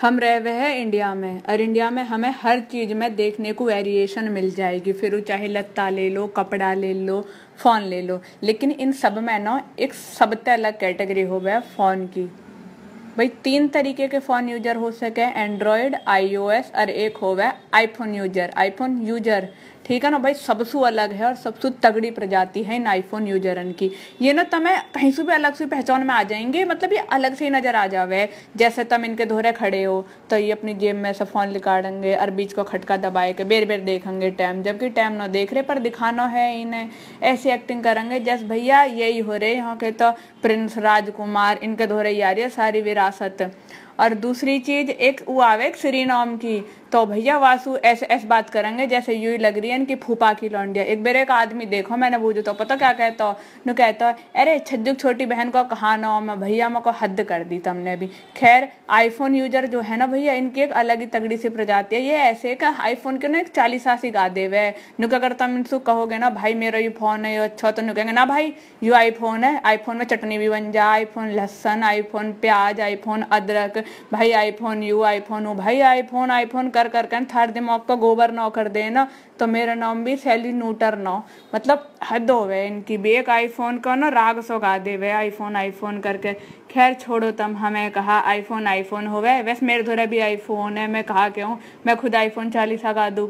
हम रह हुए हैं इंडिया में और इंडिया में हमें हर चीज़ में देखने को वेरिएशन मिल जाएगी फिर वो चाहे लत्ता ले लो कपड़ा ले लो फ़ोन ले लो लेकिन इन सब में ना एक सबसे अलग कैटेगरी हो गया फ़ोन की भाई तीन तरीके के फ़ोन यूजर हो सके एंड्रॉयड आईओएस और एक हो गया आईफोन यूजर आईफोन यूजर ठीक है ना भाई सबसे अलग है और सबसे तगड़ी प्रजाति है इन आईफोन यूजरन की ये ना तमें कहीं से भी अलग से पहचान में आ जाएंगे मतलब ये अलग से ही नजर आ जावे जैसे तुम इनके धोरे खड़े हो तो ये अपनी जेब में से फोन निकालेंगे और बीच को खटका दबाए के बेर बेर देखेंगे टाइम जबकि टाइम ना देख रहे पर दिखाना है इन्हें ऐसी एक्टिंग करेंगे जैस भैया यही हो रहे यहाँ के तो प्रिंस राजकुमार इनके धोरे यारी सारी विरासत और दूसरी चीज एक वो आवे नाम की तो भैया वासु ऐसे ऐसे बात करेंगे जैसे यू ही लग रही है इनकी फूफा की लौंडिया एक बेरे एक आदमी देखो मैंने पूछो तो पता क्या कहता हो नु कहता अरे छज्जुक छोटी बहन को कहा ना हो मैं भैया मैं को हद कर दी तुमने अभी खैर आईफोन यूजर जो है ना भैया इनकी एक अलग ही तगड़ी सी प्रजाति है ये ऐसे का आईफोन के ना एक चालीसा सी गा देवे है नुक अगर तुम इनसे कहोगे ना भाई मेरा ये फोन है ये अच्छा तो कहेंगे ना भाई यू आईफोन है आईफोन में चटनी भी बन जा आईफोन लहसन आईफोन प्याज आईफोन अदरक भाई आईफोन यू आईफोन फोन भाई आईफोन आईफोन कर कर कर थर्ड दिन आपका गोबर नौ कर देना तो मेरा नाम भी सैली नूटर नौ मतलब हद हो गए इनकी भी एक आईफोन का ना राग सो गा दे वे आईफोन आईफोन करके खैर छोड़ो तम हमें कहा आईफोन आईफोन हो गए वैसे मेरे धोरे भी आईफोन है मैं कहा क्यों मैं खुद आईफोन चालीस गा दूँ